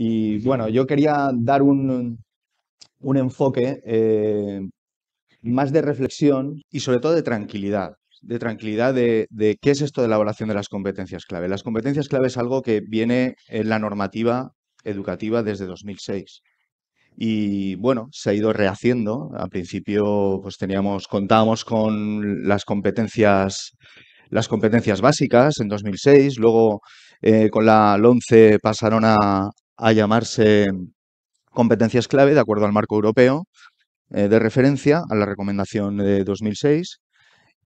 Y bueno, yo quería dar un, enfoque eh, más de reflexión y sobre todo de tranquilidad, de tranquilidad de, qué es esto de la evaluación de las competencias clave. Las competencias clave es algo que viene en la normativa educativa desde 2006. Y bueno, se ha ido rehaciendo. Al principio pues teníamos, contábamos con las competencias, las competencias básicas en 2006, luego eh, con la LONCE pasaron a, a llamarse competencias clave de acuerdo al marco europeo eh, de referencia, a la recomendación de 2006,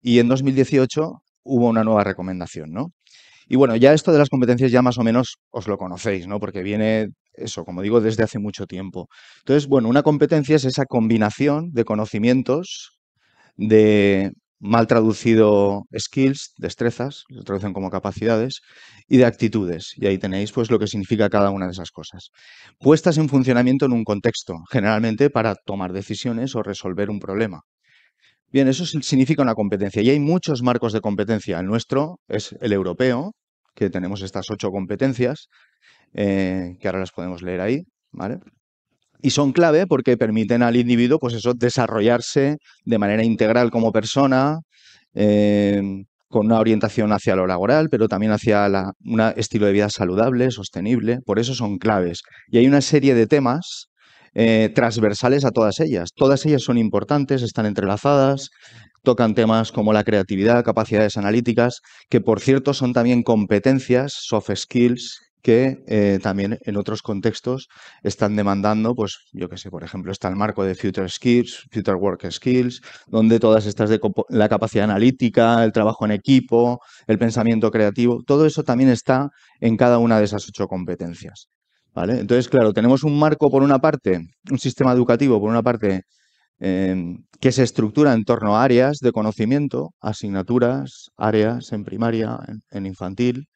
y en 2018 hubo una nueva recomendación, ¿no? Y bueno, ya esto de las competencias ya más o menos os lo conocéis, ¿no? Porque viene eso, como digo, desde hace mucho tiempo. Entonces, bueno, una competencia es esa combinación de conocimientos, de mal traducido skills, destrezas, lo traducen como capacidades, y de actitudes. Y ahí tenéis pues lo que significa cada una de esas cosas. Puestas en funcionamiento en un contexto, generalmente para tomar decisiones o resolver un problema. Bien, eso significa una competencia. Y hay muchos marcos de competencia. El nuestro es el europeo, que tenemos estas ocho competencias, eh, que ahora las podemos leer ahí, ¿vale? y son clave porque permiten al individuo, pues eso, desarrollarse de manera integral como persona, em, con una orientación hacia lo laboral, pero también hacia un estilo de vida saludable, sostenible. Por eso son claves. Y hay una serie de temas eh, transversales a todas ellas. Todas ellas son importantes, están entrelazadas, tocan temas como la creatividad, capacidades analíticas, que por cierto son también competencias, soft skills, que eh, también en otros contextos están demandando, pues yo qué sé, por ejemplo, está el marco de Future Skills, Future Work Skills, donde todas estas de la capacidad analítica, el trabajo en equipo, el pensamiento creativo, todo eso también está en cada una de esas ocho competencias. ¿vale? Entonces, claro, tenemos un marco por una parte, un sistema educativo por una parte em, que se estructura en torno a áreas de conocimiento, asignaturas, áreas en primaria, en infantil,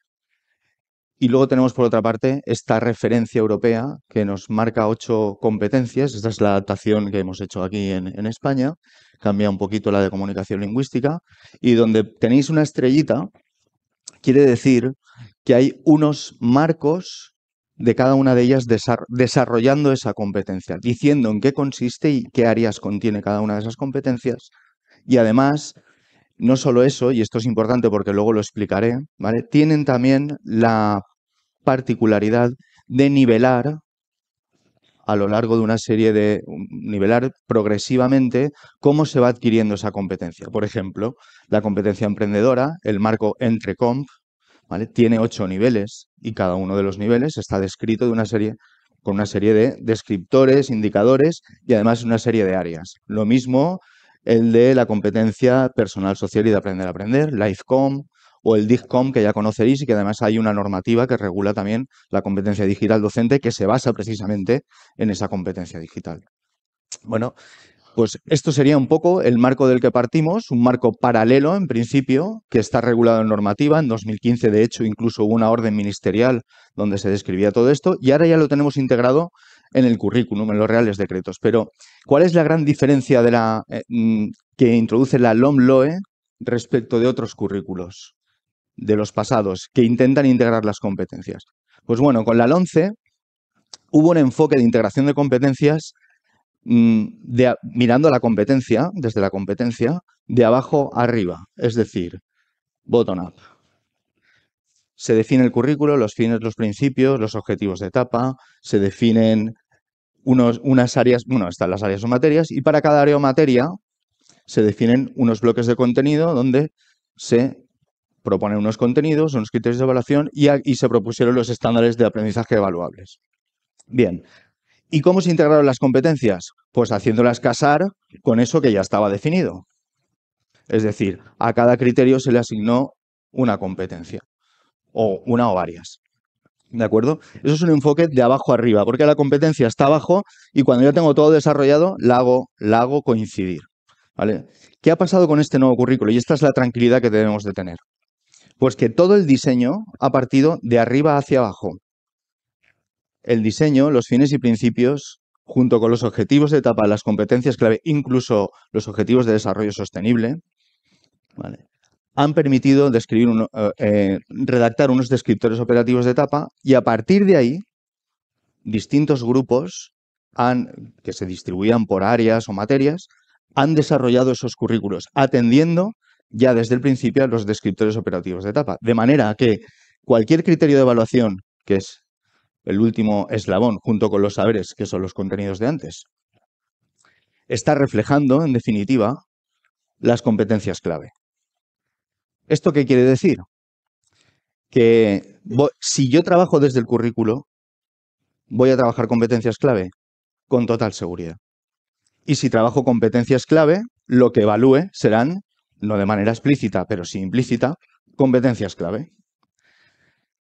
y luego tenemos, por otra parte, esta referencia europea que nos marca ocho competencias. Esta es la adaptación que hemos hecho aquí en, España. Cambia un poquito la de comunicación lingüística. Y donde tenéis una estrellita, quiere decir que hay unos marcos de cada una de ellas desarrollando esa competencia, diciendo en qué consiste y qué áreas contiene cada una de esas competencias. Y además no solo eso, y esto es importante porque luego lo explicaré, ¿vale? tienen también la particularidad de nivelar a lo largo de una serie de nivelar progresivamente cómo se va adquiriendo esa competencia. Por ejemplo, la competencia emprendedora, el marco Entrecomp, ¿vale? tiene ocho niveles y cada uno de los niveles está descrito de una serie con una serie de descriptores, indicadores y además una serie de áreas. Lo mismo el de la competencia personal social y de aprender a aprender, LifeCom o el DIGCOM que ya conoceréis y que además hay una normativa que regula también la competencia digital docente que se basa precisamente en esa competencia digital. Bueno, pues esto sería un poco el marco del que partimos, un marco paralelo en principio, que está regulado en normativa. En 2015, de hecho, incluso hubo una orden ministerial donde se describía todo esto y ahora ya lo tenemos integrado en el currículum, en los reales decretos. Pero, ¿cuál es la gran diferencia de la, eh, mm, que introduce la LOM-LOE respecto de otros currículos de los pasados que intentan integrar las competencias? Pues bueno, con la LOMCE hubo un enfoque de integración de competencias mm, de, mirando la competencia, desde la competencia, de abajo arriba, es decir, bottom-up se define el currículo, los fines, los principios, los objetivos de etapa, se definen unas áreas, bueno, están las áreas o materias, y para cada área o materia se definen unos bloques de contenido donde se proponen unos contenidos, unos criterios de evaluación y, y se propusieron los estándares de aprendizaje evaluables. Bien, ¿y cómo se integraron las competencias? Pues haciéndolas casar con eso que ya estaba definido. Es decir, a cada criterio se le asignó una competencia o una o varias. ¿De acuerdo? Eso es un enfoque de abajo arriba, porque la competencia está abajo y cuando ya tengo todo desarrollado, la hago, coincidir. ¿Vale? ¿Qué ha pasado con este nuevo currículo? Y esta es la tranquilidad que debemos de tener. Pues que todo el diseño ha partido de arriba hacia abajo. El diseño, los fines y principios, junto con los objetivos de etapa, las competencias clave, incluso los objetivos de desarrollo sostenible, ¿vale? han permitido eh, eh, redactar unos descriptores operativos de etapa y a partir de ahí distintos grupos que se distribuían por áreas o materias han desarrollado esos currículos atendiendo ya desde el principio a los descriptores operativos de etapa. De manera que cualquier criterio de evaluación, que es el último eslabón junto con los saberes, que son los contenidos de antes, está reflejando, en definitiva, las competencias clave. ¿Esto qué quiere decir? Que si yo trabajo desde el currículo, voy a trabajar competencias clave con total seguridad. Y si trabajo competencias clave, lo que evalúe serán, no de manera explícita, pero sí implícita, competencias clave.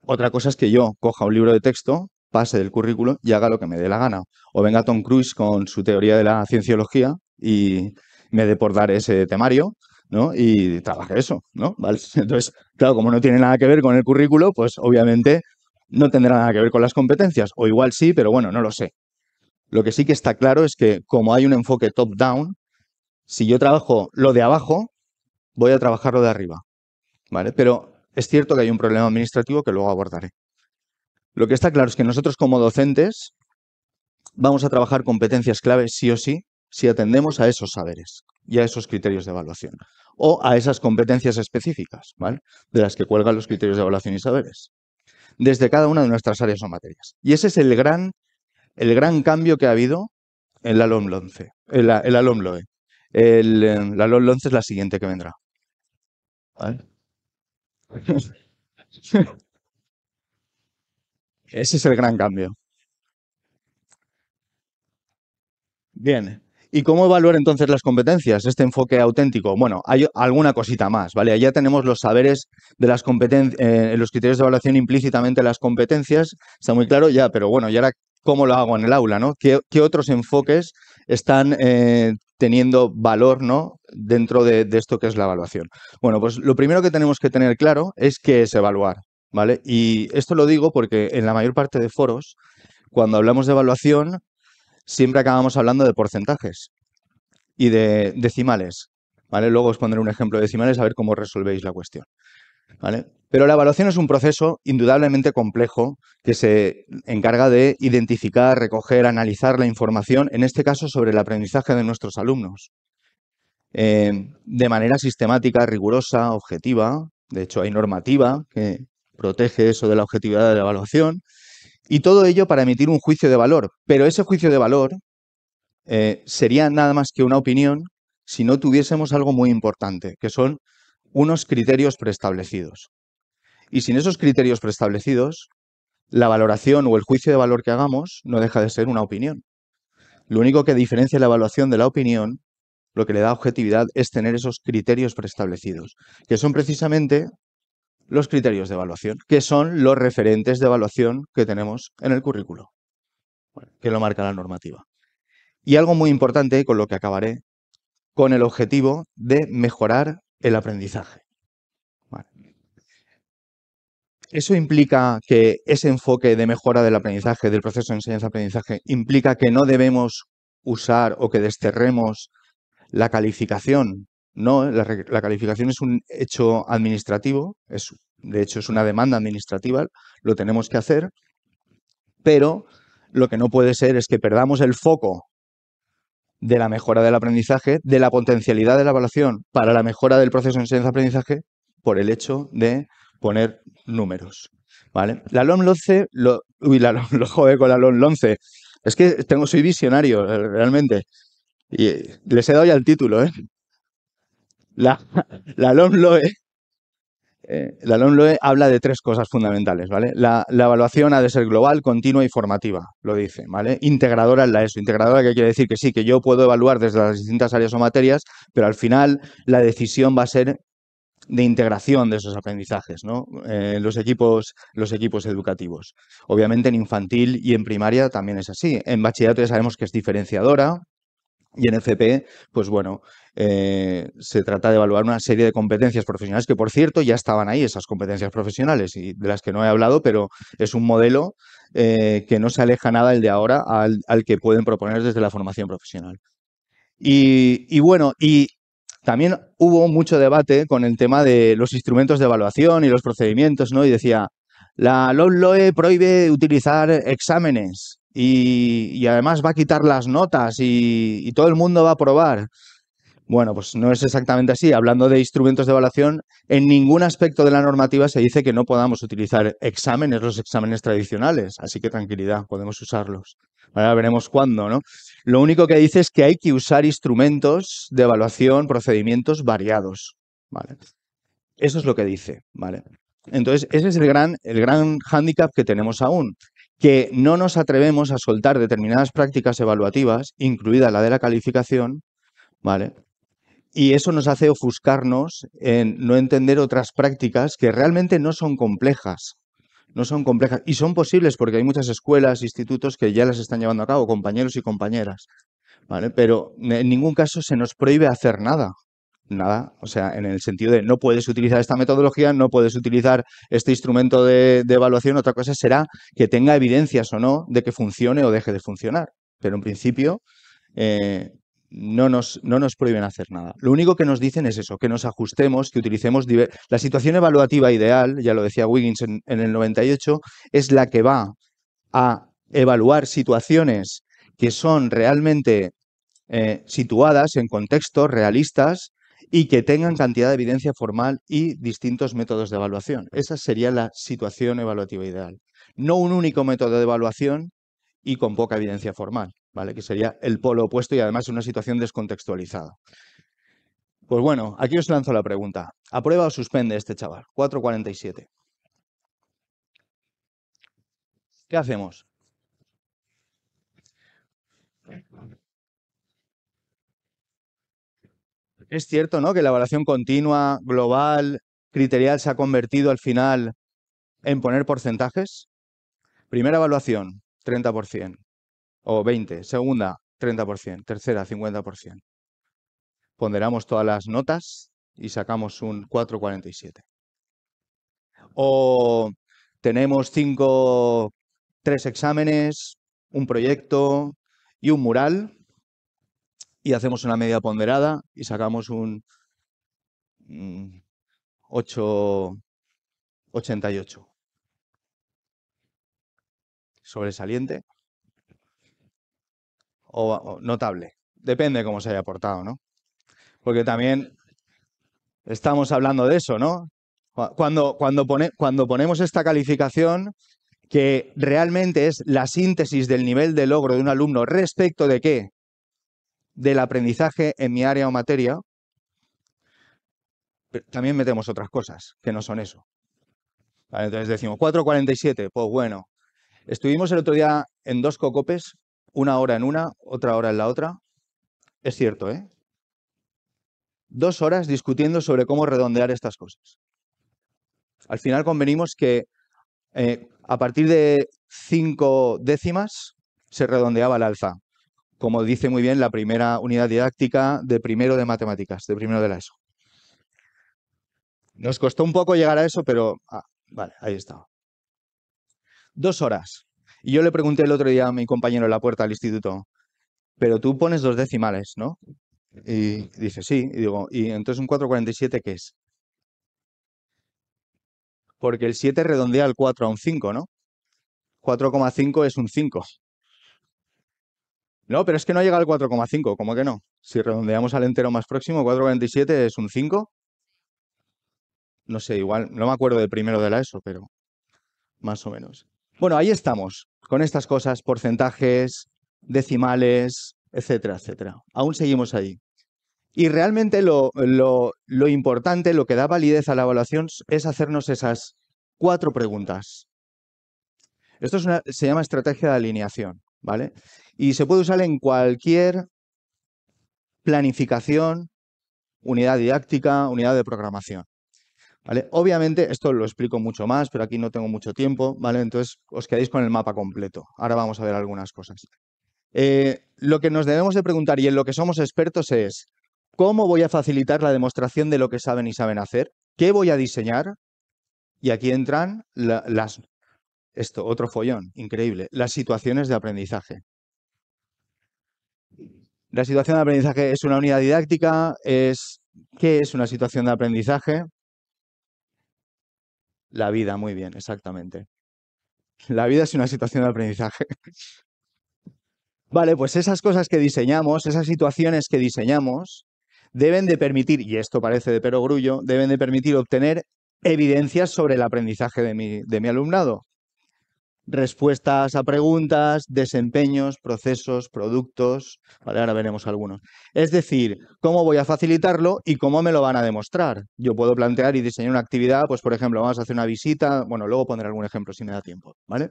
Otra cosa es que yo coja un libro de texto, pase del currículo y haga lo que me dé la gana. O venga Tom Cruise con su teoría de la cienciología y me dé por dar ese temario ¿no? Y trabaja eso, ¿no? ¿Vale? Entonces, claro, como no tiene nada que ver con el currículo, pues obviamente no tendrá nada que ver con las competencias, o igual sí, pero bueno, no lo sé. Lo que sí que está claro es que como hay un enfoque top-down, si yo trabajo lo de abajo, voy a trabajar lo de arriba, ¿vale? Pero es cierto que hay un problema administrativo que luego abordaré. Lo que está claro es que nosotros como docentes vamos a trabajar competencias clave sí o sí si atendemos a esos saberes y a esos criterios de evaluación o a esas competencias específicas, ¿vale? de las que cuelgan los criterios de evaluación y saberes, desde cada una de nuestras áreas o materias. Y ese es el gran, el gran cambio que ha habido en la LOMLOE. El, LOMLOE. Eh, el la LOMLOE es la siguiente que vendrá. ese es el gran cambio. Bien, ¿Y cómo evaluar entonces las competencias, este enfoque auténtico? Bueno, hay alguna cosita más, ¿vale? Allá tenemos los saberes de las competencias, eh, los criterios de evaluación implícitamente las competencias, está muy claro ya, pero bueno, ¿y ahora cómo lo hago en el aula, no? ¿Qué, otros enfoques están eh, teniendo valor, ¿no? Dentro de, de esto que es la evaluación. Bueno, pues lo primero que tenemos que tener claro es qué es evaluar, ¿vale? Y esto lo digo porque en la mayor parte de foros, cuando hablamos de evaluación, siempre acabamos hablando de porcentajes y de decimales. ¿vale? Luego os pondré un ejemplo de decimales a ver cómo resolvéis la cuestión. ¿vale? Pero la evaluación es un proceso indudablemente complejo que se encarga de identificar, recoger, analizar la información, en este caso sobre el aprendizaje de nuestros alumnos, eh, de manera sistemática, rigurosa, objetiva. De hecho, hay normativa que protege eso de la objetividad de la evaluación y todo ello para emitir un juicio de valor. Pero ese juicio de valor eh, sería nada más que una opinión si no tuviésemos algo muy importante, que son unos criterios preestablecidos. Y sin esos criterios preestablecidos, la valoración o el juicio de valor que hagamos no deja de ser una opinión. Lo único que diferencia la evaluación de la opinión, lo que le da objetividad, es tener esos criterios preestablecidos, que son precisamente los criterios de evaluación, que son los referentes de evaluación que tenemos en el currículo, que lo pues marca la normativa. Y algo muy importante, con lo que acabaré, con el objetivo de mejorar el aprendizaje. Eso implica que ese enfoque de mejora del aprendizaje, del proceso de enseñanza-aprendizaje, implica que no debemos usar o que desterremos la calificación no, eh, la, calificación es un hecho administrativo, es, de hecho es una demanda administrativa, lo tenemos que hacer, pero lo que no puede ser es que perdamos el foco de la mejora del aprendizaje, de la potencialidad de la evaluación para la mejora del proceso de enseñanza-aprendizaje por el hecho de poner números. ¿vale? La LOM 11, lo, uy, lo con la LOM 11, es que tengo, soy visionario eh, realmente. Y les he dado ya el título, ¿eh? La, la LOMLOE eh, habla de tres cosas fundamentales, ¿vale? La, evaluación ha de ser global, continua y formativa, lo dice, ¿vale? Integradora es la ESO. Integradora que quiere decir que sí, que yo puedo evaluar desde las distintas áreas o materias, pero al final la decisión va a ser de integración de esos aprendizajes, ¿no? Eh, los, equipos, los equipos educativos. Obviamente en infantil y en primaria también es así. En bachillerato ya sabemos que es diferenciadora, y en FP, e, pues bueno, eh, se trata de evaluar una serie de competencias profesionales que, por cierto, ya estaban ahí esas competencias profesionales y de las que no he hablado, pero es un modelo eh, que no se aleja nada el de ahora al, que pueden proponer desde la formación profesional. Y, y, bueno, y también hubo mucho debate con el tema de los instrumentos de evaluación y los procedimientos, ¿no? Y decía, la LOE prohíbe utilizar exámenes y, además va a quitar las notas y, todo el mundo va a probar. Bueno, pues no es exactamente así. Hablando de instrumentos de evaluación, en ningún aspecto de la normativa se dice que no podamos utilizar exámenes, los exámenes tradicionales. Así que tranquilidad, podemos usarlos. Ahora veremos cuándo, ¿no? Lo único que dice es que hay que usar instrumentos de evaluación, procedimientos variados. ¿vale? Eso es lo que dice, ¿vale? Entonces, ese es el gran, el gran hándicap que tenemos aún que no nos atrevemos a soltar determinadas prácticas evaluativas, incluida la de la calificación, ¿vale? Y eso nos hace ofuscarnos en no entender otras prácticas que realmente no son complejas. No son complejas y son posibles porque hay muchas escuelas, institutos que ya las están llevando a cabo, compañeros y compañeras. ¿vale? Pero en ningún caso se nos prohíbe hacer nada nada, o sea, en el sentido de no puedes utilizar esta metodología, no puedes utilizar este instrumento de, evaluación, otra cosa será que tenga evidencias o no de que funcione o deje de funcionar, pero en principio eh, no, nos, no nos prohíben hacer nada. Lo único que nos dicen es eso, que nos ajustemos, que utilicemos... La situación evaluativa ideal, ya lo decía Wiggins en, el 98, es la que va a evaluar situaciones que son realmente eh, situadas en contextos realistas y que tengan cantidad de evidencia formal y distintos métodos de evaluación. Esa sería la situación evaluativa ideal. No un único método de evaluación y con poca evidencia formal, ¿vale? que sería el polo opuesto y además una situación descontextualizada. Pues bueno, aquí os lanzo la pregunta. ¿Aprueba o suspende este chaval? 447. ¿Qué hacemos? Es cierto, ¿no? Que la evaluación continua, global, criterial se ha convertido al final en poner porcentajes. Primera evaluación, 30% o 20%. Segunda, 30%. Tercera, 50%. Ponderamos todas las notas y sacamos un 4,47. O tenemos cinco, tres exámenes, un proyecto y un mural y hacemos una media ponderada y sacamos un 88 mm, Sobresaliente o, notable. Depende cómo se haya aportado, ¿no? Porque también estamos hablando de eso, ¿no? Cuando, cuando, pone, cuando ponemos esta calificación, que realmente es la síntesis del nivel de logro de un alumno respecto de qué? del aprendizaje en mi área o materia, también metemos otras cosas que no son eso. entonces decimos 4.47, pues bueno, estuvimos el otro día en dos cocopes, una hora en una, otra hora en la otra. Es cierto, ¿eh? Dos horas discutiendo sobre cómo redondear estas cosas. Al final convenimos que eh, a partir de cinco décimas se redondeaba el alza como dice muy bien la primera unidad didáctica de primero de matemáticas, de primero de la ESO. Nos costó un poco llegar a eso, pero ah, vale, ahí está. Dos horas. Y yo le pregunté el otro día a mi compañero en la puerta del instituto, pero tú pones dos decimales, ¿no? Y dice, sí. Y digo, ¿y entonces un 447 qué es? Porque el 7 redondea el 4 a un 5, ¿no? 4,5 es un 5. No, pero es que no llega al 4,5, ¿cómo que no? Si redondeamos al entero más próximo, 4,27 es un 5. No sé, igual, no me acuerdo del primero de la ESO, pero más o menos. Bueno, ahí estamos, con estas cosas, porcentajes, decimales, etcétera, etcétera. Aún seguimos ahí. Y realmente lo, importante, lo que da validez a la evaluación es hacernos esas cuatro preguntas. Esto se llama estrategia de alineación, ¿vale? y se puede usar en cualquier planificación, unidad didáctica, unidad de programación. Obviamente, esto lo explico mucho más, pero aquí no tengo mucho tiempo, ¿vale? Entonces os quedáis con el mapa completo. Ahora vamos a ver algunas cosas. Eh, lo que nos debemos de preguntar y en lo que somos expertos es, ¿cómo voy a facilitar la demostración de lo que saben y saben hacer? ¿Qué voy a diseñar? Y aquí entran las, esto, otro follón, increíble, las situaciones de aprendizaje. La situación de aprendizaje es una unidad didáctica, ¿qué es una situación de aprendizaje? La vida, muy bien, exactamente. La vida es una situación de aprendizaje. Vale, pues esas cosas que diseñamos, esas situaciones que diseñamos, deben de permitir, y esto parece de perogrullo, deben de permitir obtener evidencias sobre el aprendizaje de mi alumnado respuestas a preguntas, desempeños, procesos, productos. Vale, ahora veremos algunos. Es decir, cómo voy a facilitarlo y cómo me lo van a demostrar. Yo puedo plantear y diseñar una actividad, pues por ejemplo, vamos a hacer una visita. Bueno, luego pondré algún ejemplo si me da tiempo. ¿vale?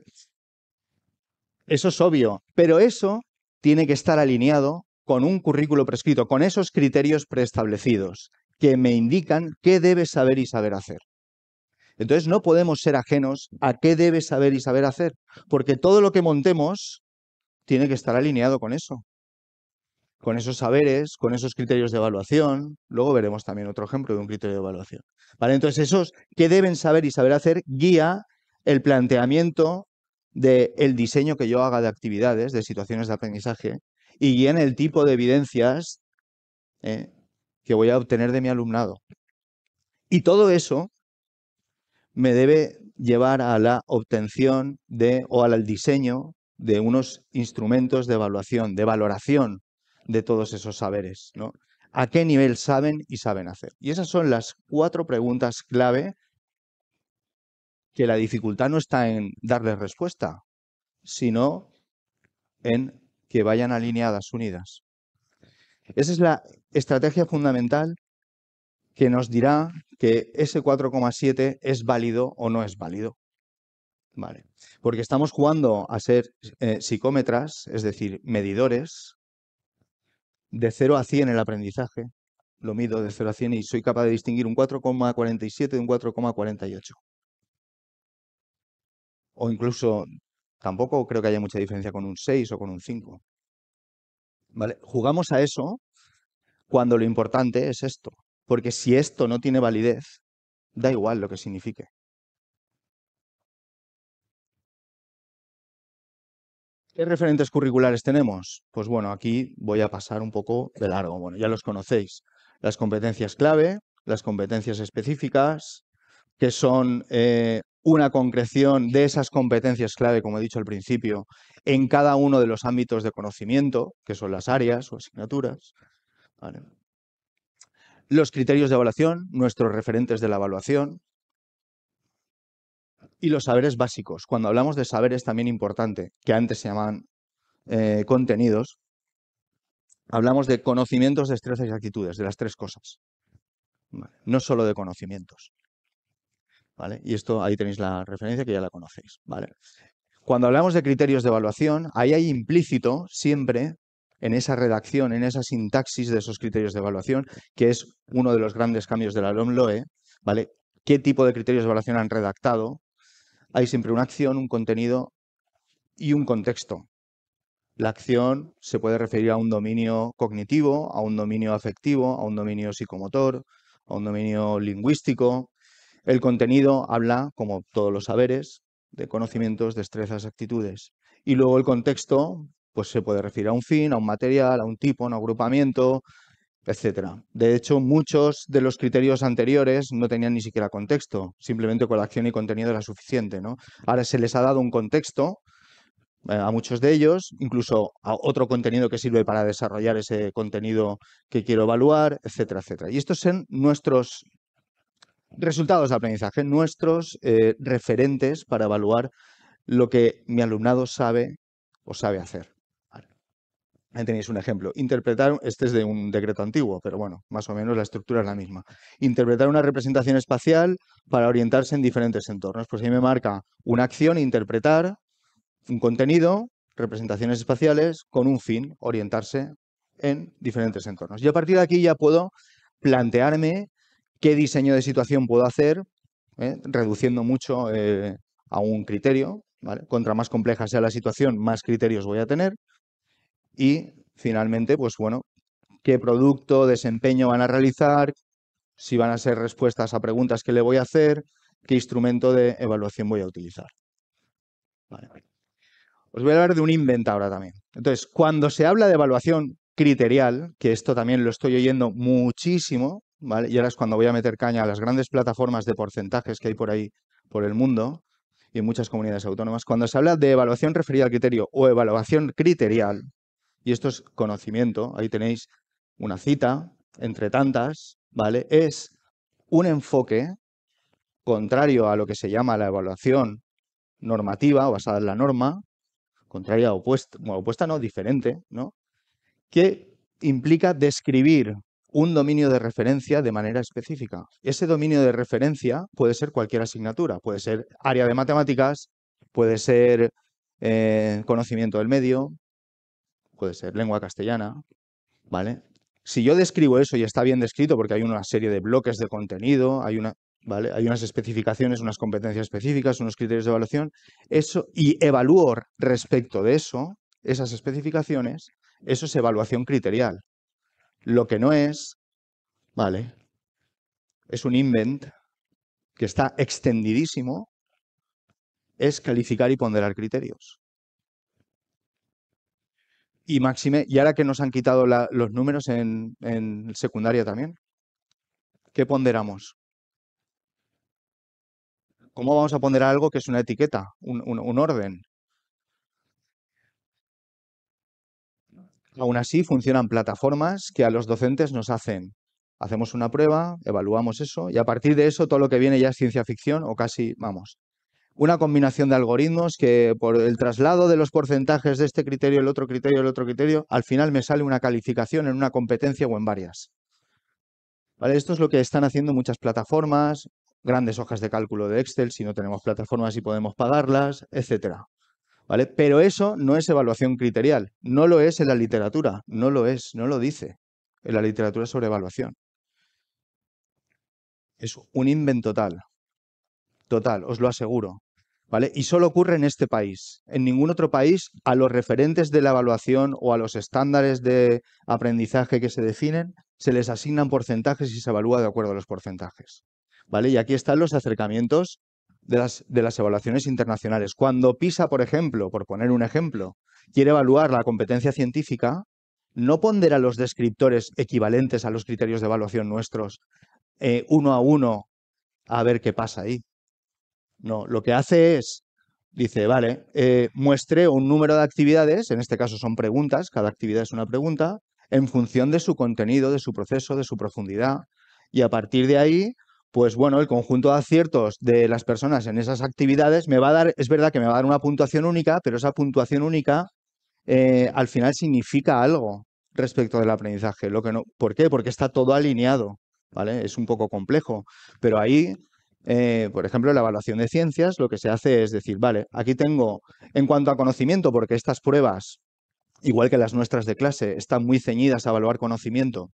Eso es obvio, pero eso tiene que estar alineado con un currículo prescrito, con esos criterios preestablecidos que me indican qué debes saber y saber hacer. Entonces no podemos ser ajenos a qué debe saber y saber hacer, porque todo lo que montemos tiene que estar alineado con eso, con esos saberes, con esos criterios de evaluación. Luego veremos también otro ejemplo de un criterio de evaluación. Vale, entonces esos que deben saber y saber hacer guía el planteamiento del diseño que yo haga de actividades, de situaciones de aprendizaje, y guían el tipo de evidencias eh, que voy a obtener de mi alumnado. Y todo eso me debe llevar a la obtención de o al diseño de unos instrumentos de evaluación, de valoración de todos esos saberes. ¿A qué nivel saben y saben hacer? Y esas son las cuatro preguntas clave que la dificultad no está en darles respuesta, sino en que vayan alineadas, unidas. Esa es la estrategia fundamental que nos dirá que ese 4,7 es válido o no es válido. Vale. Porque estamos jugando a ser eh, psicómetras, es decir, medidores, de 0 a 100 el aprendizaje. Lo mido de 0 a 100 y soy capaz de distinguir un 4,47 de un 4,48. O incluso, tampoco creo que haya mucha diferencia con un 6 o con un 5. ¿Vale? Jugamos a eso cuando lo importante es esto, porque si esto no tiene validez, da igual lo que signifique. ¿Qué referentes curriculares tenemos? Pues bueno, aquí voy a pasar un poco de largo. Bueno, ya los conocéis. Las competencias clave, las competencias específicas, que son eh, una concreción de esas competencias clave, como he dicho al principio, en cada uno de los ámbitos de conocimiento, que son las áreas o asignaturas. Vale los criterios de evaluación, nuestros referentes de la evaluación y los saberes básicos. Cuando hablamos de saberes también importante, que antes se llamaban eh, contenidos, hablamos de conocimientos, destrezas y actitudes, de las tres cosas. No solo de conocimientos. ¿Vale? Y esto ahí tenéis la referencia que ya la conocéis. ¿vale? Cuando hablamos de criterios de evaluación, ahí hay implícito siempre en esa redacción, en esa sintaxis de esos criterios de evaluación, que es uno de los grandes cambios de la LOMLOE, ¿vale? ¿Qué tipo de criterios de evaluación han redactado? Hay siempre una acción, un contenido y un contexto. La acción se puede referir a un dominio cognitivo, a un dominio afectivo, a un dominio psicomotor, a un dominio lingüístico. El contenido habla, como todos los saberes, de conocimientos, destrezas, actitudes. Y luego el contexto pues se puede referir a un fin, a un material, a un tipo, a un agrupamiento, etc. De hecho, muchos de los criterios anteriores no tenían ni siquiera contexto, simplemente con la acción y contenido era suficiente. ¿no? Ahora se les ha dado un contexto eh, a muchos de ellos, incluso a otro contenido que sirve para desarrollar ese contenido que quiero evaluar, etcétera, etcétera. Y estos son nuestros resultados de aprendizaje, nuestros eh, referentes para evaluar lo que mi alumnado sabe o sabe hacer. Ahí tenéis un ejemplo. Interpretar, este es de un decreto antiguo, pero bueno, más o menos la estructura es la misma. Interpretar una representación espacial para orientarse en diferentes entornos. Pues ahí me marca una acción, interpretar, un contenido, representaciones espaciales, con un fin, orientarse en diferentes entornos. Y a partir de aquí ya puedo plantearme qué diseño de situación puedo hacer, ¿eh? reduciendo mucho eh, a un criterio. Contra más compleja sea la situación, más criterios voy a tener y finalmente, pues bueno, qué producto, desempeño van a realizar, si van a ser respuestas a preguntas que le voy a hacer, qué instrumento de evaluación voy a utilizar. Os voy a hablar de un invent ahora también. Entonces, cuando se habla de evaluación criterial, que esto también lo estoy oyendo muchísimo, ¿vale? Y ahora es cuando voy a meter caña a las grandes plataformas de porcentajes que hay por ahí, por el mundo, y en muchas comunidades autónomas. Cuando se habla de evaluación referida al criterio o evaluación criterial, y esto es conocimiento, ahí tenéis una cita entre tantas, ¿vale? Es un enfoque contrario a lo que se llama la evaluación normativa o basada en la norma, contraria o opuesta, opuesta no, diferente, ¿no? Que implica describir un dominio de referencia de manera específica. Ese dominio de referencia puede ser cualquier asignatura, puede ser área de matemáticas, puede ser eh, conocimiento del medio, puede ser lengua castellana, ¿vale? Si yo describo eso y está bien descrito porque hay una serie de bloques de contenido, hay una, Hay unas especificaciones, unas competencias específicas, unos criterios de evaluación, eso y evalúo respecto de eso, esas especificaciones, eso es evaluación criterial. Lo que no es, ¿vale? Es un invent que está extendidísimo, es calificar y ponderar criterios. Y máxime, y ahora que nos han quitado los números en, secundaria también, ¿qué ponderamos? ¿Cómo vamos a ponderar algo que es una etiqueta, un, un orden? Aún así, funcionan plataformas que a los docentes nos hacen. Hacemos una prueba, evaluamos eso y a partir de eso todo lo que viene ya es ciencia ficción o casi, vamos, una combinación de algoritmos que por el traslado de los porcentajes de este criterio, el otro criterio, el otro criterio, al final me sale una calificación en una competencia o en varias. Esto es lo que están haciendo muchas plataformas, grandes hojas de cálculo de Excel, si no tenemos plataformas y podemos pagarlas, etcétera. ¿Vale? Pero eso no es evaluación criterial, no lo es en la literatura, no lo es, no lo dice en la literatura sobre evaluación. Es un invento total, total, os lo aseguro. Y solo ocurre en este país. En ningún otro país, a los referentes de la evaluación o a los estándares de aprendizaje que se definen, se les asignan porcentajes y se evalúa de acuerdo a los porcentajes. ¿Vale? Y aquí están los acercamientos de las, evaluaciones internacionales. Cuando PISA, por ejemplo, por poner un ejemplo, quiere evaluar la competencia científica, no pondera los descriptores equivalentes a los criterios de evaluación nuestros eh, uno a uno a ver qué pasa ahí no, lo que hace es, dice, vale, eh, muestre un número de actividades, en este caso son preguntas, cada actividad es una pregunta, en función de su contenido, de su proceso, de su profundidad. Y a partir de ahí, pues bueno, el conjunto de aciertos de las personas en esas actividades me va a dar, es verdad que me va a dar una puntuación única, pero esa puntuación única eh, al final significa algo respecto del aprendizaje. Lo que no, ¿Por qué? Porque está todo alineado. ¿Vale? Es un poco complejo, pero ahí eh, por ejemplo, la evaluación de ciencias, lo que se hace es decir, vale, aquí tengo, en cuanto a conocimiento, porque estas pruebas, igual que las nuestras de clase, están muy ceñidas a evaluar conocimiento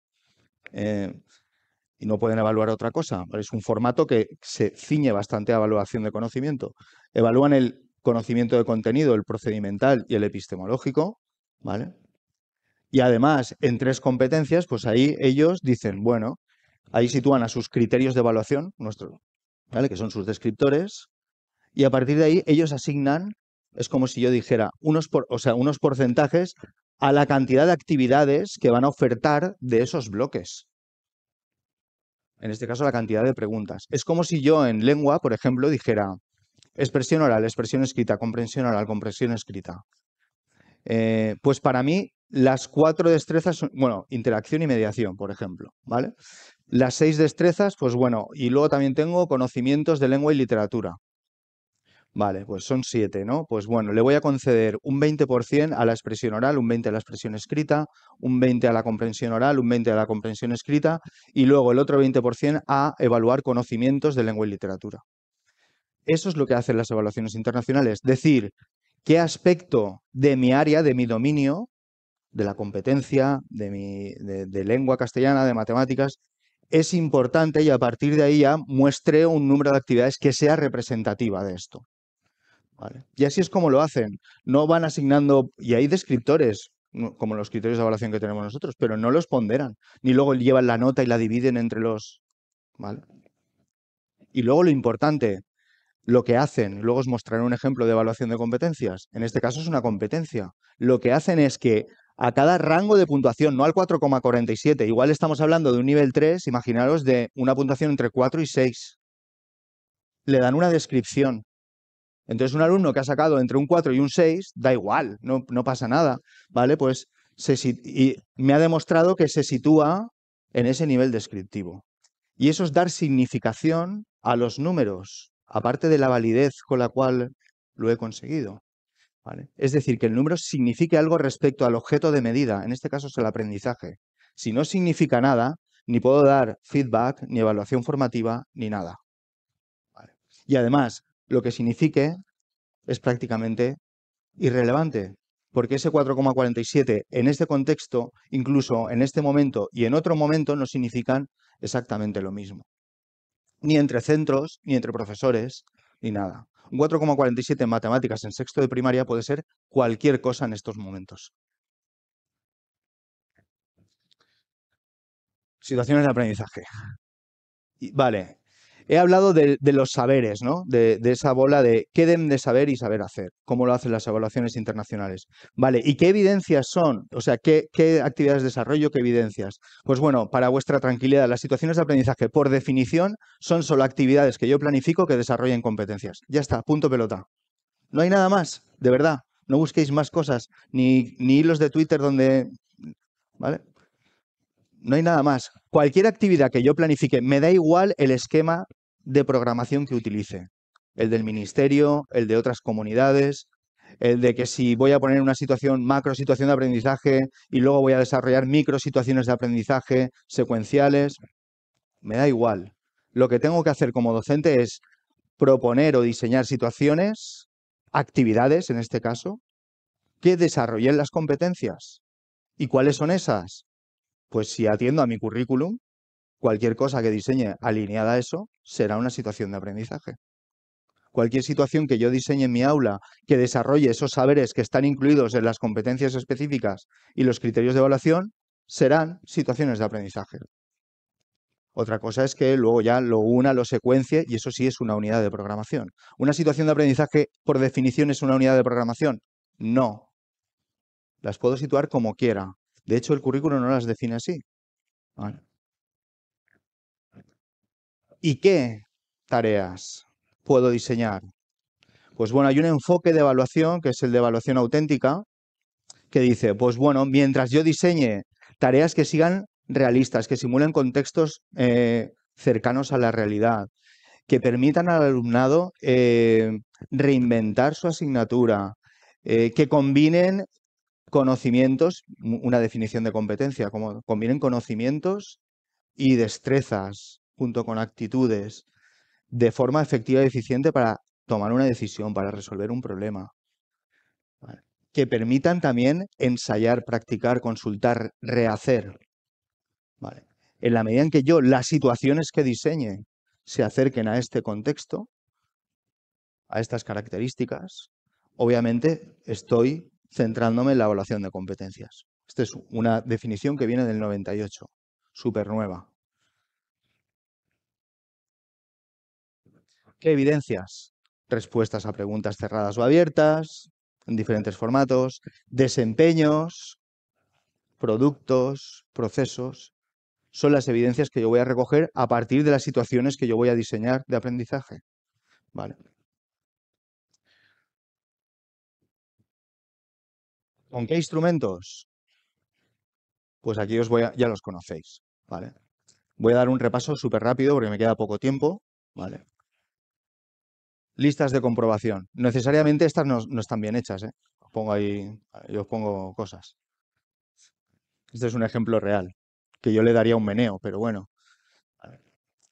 eh, y no pueden evaluar otra cosa. Es un formato que se ciñe bastante a evaluación de conocimiento. Evalúan el conocimiento de contenido, el procedimental y el epistemológico, ¿vale? Y además, en tres competencias, pues ahí ellos dicen, bueno, ahí sitúan a sus criterios de evaluación, nuestro, que son sus descriptores, y a partir de ahí ellos asignan, es como si yo dijera, unos, o sea, unos porcentajes a la cantidad de actividades que van a ofertar de esos bloques. En este caso, la cantidad de preguntas. Es como si yo en lengua, por ejemplo, dijera expresión oral, expresión escrita, comprensión oral, comprensión escrita. Eh, pues para mí, las cuatro destrezas, bueno, interacción y mediación, por ejemplo, ¿vale? Las seis destrezas, pues bueno, y luego también tengo conocimientos de lengua y literatura. Vale, pues son siete, ¿no? Pues bueno, le voy a conceder un 20% a la expresión oral, un 20% a la expresión escrita, un 20% a la comprensión oral, un 20% a la comprensión escrita y luego el otro 20% a evaluar conocimientos de lengua y literatura. Eso es lo que hacen las evaluaciones internacionales, decir qué aspecto de mi área, de mi dominio, de la competencia, de, de lengua castellana, de matemáticas, es importante y a partir de ahí ya muestre un número de actividades que sea representativa de esto. Y así es como lo hacen. No van asignando, y hay descriptores, como los criterios de evaluación que tenemos nosotros, pero no los ponderan, ni luego llevan la nota y la dividen entre los... Y luego lo importante, lo que hacen, luego os mostraré un ejemplo de evaluación de competencias, en este caso es una competencia, lo que hacen es que a cada rango de puntuación, no al 4,47. Igual estamos hablando de un nivel 3, imaginaros, de una puntuación entre 4 y 6. Le dan una descripción. Entonces, un alumno que ha sacado entre un 4 y un 6, da igual, no, pasa nada, ¿vale? Pues y me ha demostrado que se sitúa en ese nivel descriptivo. Y eso es dar significación a los números, aparte de la validez con la cual lo he conseguido. Es decir, que el número signifique algo respecto al objeto de medida, en este caso es el aprendizaje. Si no significa nada, ni puedo dar feedback, ni evaluación formativa, ni nada. Y además, lo que signifique es prácticamente irrelevante, porque ese 4,47 en este contexto, incluso en este momento y en otro momento, no significan exactamente lo mismo. Ni entre centros, ni entre profesores, ni nada. 4,47 en matemáticas en sexto de primaria puede ser cualquier cosa en estos momentos. Situaciones de aprendizaje. vale, He hablado de, los saberes, ¿no? De, esa bola de qué deben de saber y saber hacer, cómo lo hacen las evaluaciones internacionales. Vale, ¿y qué evidencias son? O sea, ¿qué, actividades de desarrollo, qué evidencias? Pues bueno, para vuestra tranquilidad, las situaciones de aprendizaje, por definición, son solo actividades que yo planifico que desarrollen competencias. Ya está, punto pelota. No hay nada más, de verdad. No busquéis más cosas, ni, ni hilos de Twitter donde... ¿Vale? no hay nada más. Cualquier actividad que yo planifique, me da igual el esquema de programación que utilice. El del ministerio, el de otras comunidades, el de que si voy a poner una situación, macro situación de aprendizaje y luego voy a desarrollar micro situaciones de aprendizaje secuenciales, me da igual. Lo que tengo que hacer como docente es proponer o diseñar situaciones, actividades en este caso, que desarrollen las competencias. ¿Y cuáles son esas? Pues si atiendo a mi currículum, cualquier cosa que diseñe alineada a eso será una situación de aprendizaje. Cualquier situación que yo diseñe en mi aula que desarrolle esos saberes que están incluidos en las competencias específicas y los criterios de evaluación serán situaciones de aprendizaje. Otra cosa es que luego ya lo una, lo secuencie y eso sí es una unidad de programación. ¿Una situación de aprendizaje por definición es una unidad de programación? No. Las puedo situar como quiera. De hecho, el currículo no las define así. ¿Y qué tareas puedo diseñar? Pues bueno, hay un enfoque de evaluación, que es el de evaluación auténtica, que dice, pues bueno, mientras yo diseñe tareas que sigan realistas, que simulen contextos eh, cercanos a la realidad, que permitan al alumnado eh, reinventar su asignatura, eh, que combinen conocimientos, una definición de competencia, como combinen conocimientos y destrezas, junto con actitudes, de forma efectiva y eficiente para tomar una decisión, para resolver un problema. Que permitan también ensayar, practicar, consultar, rehacer. ¿Vale? En la medida en que yo las situaciones que diseñe se acerquen a este contexto, a estas características, obviamente estoy centrándome en la evaluación de competencias. Esta es una definición que viene del 98, súper nueva. ¿Qué evidencias? Respuestas a preguntas cerradas o abiertas, en diferentes formatos, desempeños, productos, procesos. Son las evidencias que yo voy a recoger a partir de las situaciones que yo voy a diseñar de aprendizaje. Vale. ¿Con qué instrumentos? Pues aquí os voy ya los conocéis, ¿vale? Voy a dar un repaso súper rápido porque me queda poco tiempo, ¿vale? listas de comprobación. Necesariamente estas no, están bien hechas. ¿eh? Os pongo ahí, yo pongo cosas. Este es un ejemplo real, que yo le daría un meneo, pero bueno.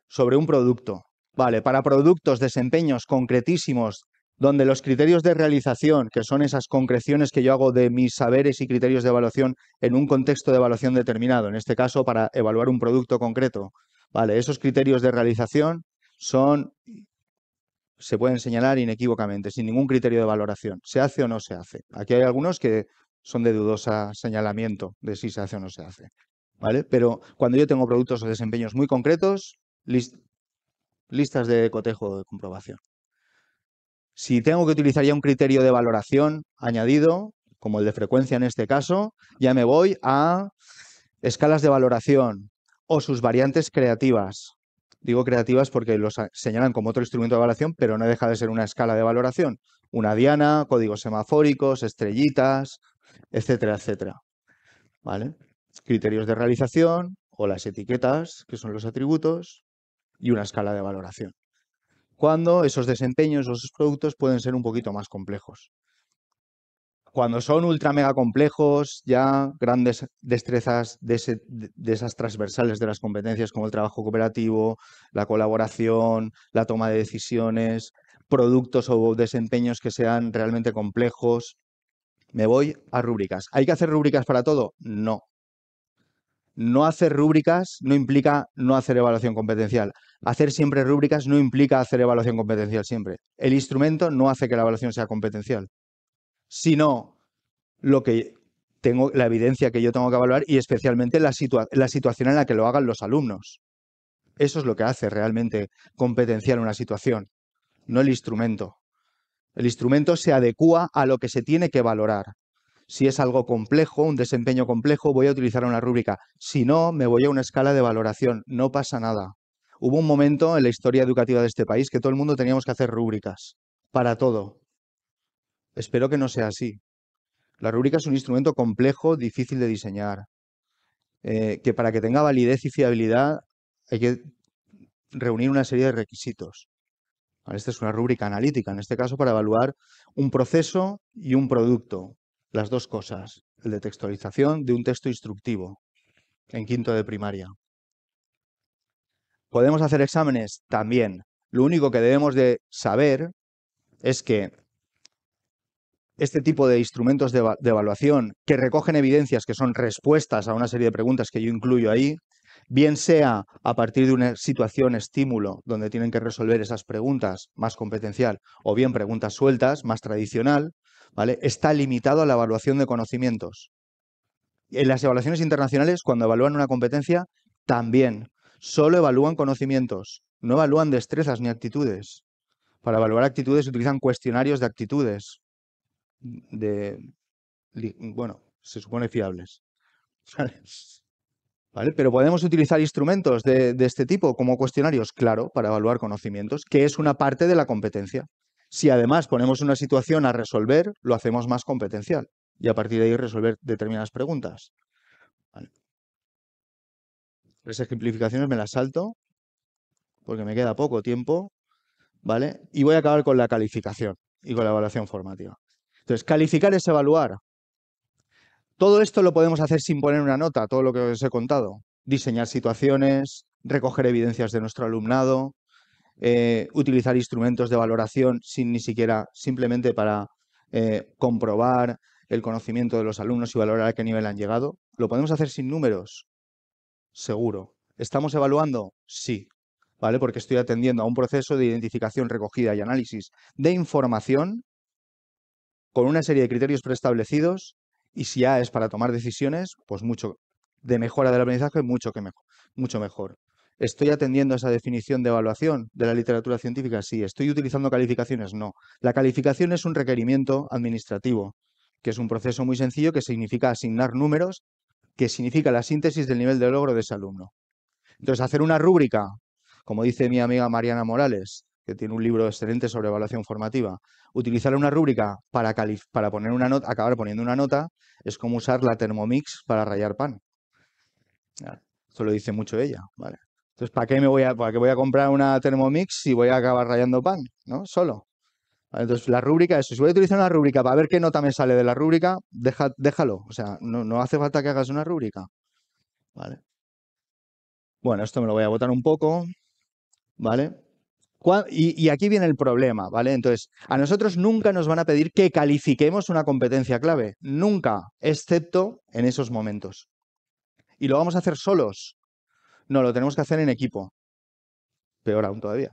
Sobre un producto. Vale, para productos, desempeños concretísimos, donde los criterios de realización, que son esas concreciones que yo hago de mis saberes y criterios de evaluación en un contexto de evaluación determinado, en este caso para evaluar un producto concreto, vale, esos criterios de realización son se pueden señalar inequívocamente, sin ningún criterio de valoración. ¿Se hace o no se hace? Aquí hay algunos que son de dudosa señalamiento de si se hace o no se hace. ¿Vale? Pero cuando yo tengo productos o desempeños muy concretos, listas de cotejo de comprobación. Si tengo que utilizar ya un criterio de valoración añadido, como el de frecuencia en este caso, ya me voy a escalas de valoración o sus variantes creativas. Digo creativas porque los señalan como otro instrumento de evaluación, pero no deja de ser una escala de valoración. Una diana, códigos semafóricos, estrellitas, etcétera, etcétera. ¿Vale? Criterios de realización o las etiquetas, que son los atributos, y una escala de valoración. Cuando esos desempeños o esos productos pueden ser un poquito más complejos cuando son ultra mega complejos, ya grandes destrezas de, esas transversales de las competencias como el trabajo cooperativo, la colaboración, la toma de decisiones, productos o desempeños que sean realmente complejos. Me voy a rúbricas. ¿Hay que hacer rúbricas para todo? No. No hacer rúbricas no implica no hacer evaluación competencial. Hacer siempre rúbricas no implica hacer evaluación competencial siempre. El instrumento no hace que la evaluación sea competencial sino lo que tengo, la evidencia que yo tengo que evaluar y especialmente la, situación en la que lo hagan los alumnos. Eso es lo que hace realmente competencial una situación, no el instrumento. El instrumento se adecua a lo que se tiene que valorar. Si es algo complejo, un desempeño complejo, voy a utilizar una rúbrica. Si no, me voy a una escala de valoración. No pasa nada. Hubo un momento en la historia educativa de este país que todo el mundo teníamos que hacer rúbricas para todo. Espero que no sea así. La rúbrica es un instrumento complejo, difícil de diseñar, eh, que para que tenga validez y fiabilidad hay que reunir una serie de requisitos. Esta es una rúbrica analítica, en este caso para evaluar un proceso y un producto, las dos cosas, el de textualización de un texto instructivo en quinto de primaria. ¿Podemos hacer exámenes? También. Lo único que debemos de saber es que este tipo de instrumentos de, evaluación que recogen evidencias que son respuestas a una serie de preguntas que yo incluyo ahí, bien sea a partir de una situación estímulo donde tienen que resolver esas preguntas más competencial o bien preguntas sueltas, más tradicional, está limitado a la evaluación de conocimientos. En las evaluaciones internacionales, cuando evalúan una competencia, también solo evalúan conocimientos, no evalúan destrezas ni actitudes. Para evaluar actitudes utilizan cuestionarios de actitudes, de, bueno, se supone fiables. ¿Vale? Pero podemos utilizar instrumentos de, este tipo como cuestionarios, claro, para evaluar conocimientos, que es una parte de la competencia. Si además ponemos una situación a resolver, lo hacemos más competencial y a partir de ahí resolver determinadas preguntas. Vale. Las ejemplificaciones me las salto porque me queda poco tiempo, ¿vale? Y voy a acabar con la calificación y con la evaluación formativa. Entonces, calificar es evaluar. Todo esto lo podemos hacer sin poner una nota, todo lo que os he contado. Diseñar situaciones, recoger evidencias de nuestro alumnado, eh, utilizar instrumentos de valoración sin ni siquiera, simplemente para eh, comprobar el conocimiento de los alumnos y valorar a qué nivel han llegado. ¿Lo podemos hacer sin números? Seguro. ¿Estamos evaluando? Sí. ¿Vale? Porque estoy atendiendo a un proceso de identificación, recogida y análisis de información con una serie de criterios preestablecidos y si es para tomar decisiones, pues mucho de mejora del aprendizaje, mucho, que mejor, mucho mejor. ¿Estoy atendiendo a esa definición de evaluación de la literatura científica? Sí. ¿Estoy utilizando calificaciones? No. La calificación es un requerimiento administrativo, que es un proceso muy sencillo que significa asignar números, que significa la síntesis del nivel de logro de ese alumno. Entonces, hacer una rúbrica, como dice mi amiga Mariana Morales, que tiene un libro excelente sobre evaluación formativa, utilizar una rúbrica para, para poner una nota, acabar poniendo una nota es como usar la Thermomix para rayar pan. Esto lo dice mucho ella, ¿vale? Entonces, ¿para qué, me voy a, ¿para voy a comprar una Thermomix si voy a acabar rayando pan? ¿No? Solo. Entonces, la rúbrica, eso. Si voy a utilizar una rúbrica para ver qué nota me sale de la rúbrica, deja, déjalo. O sea, no, hace falta que hagas una rúbrica. ¿Vale? Bueno, esto me lo voy a botar un poco. ¿Vale? Y, aquí viene el problema, ¿vale? Entonces, a nosotros nunca nos van a pedir que califiquemos una competencia clave, nunca, excepto en esos momentos. ¿Y lo vamos a hacer solos? No, lo tenemos que hacer en equipo. Peor aún todavía.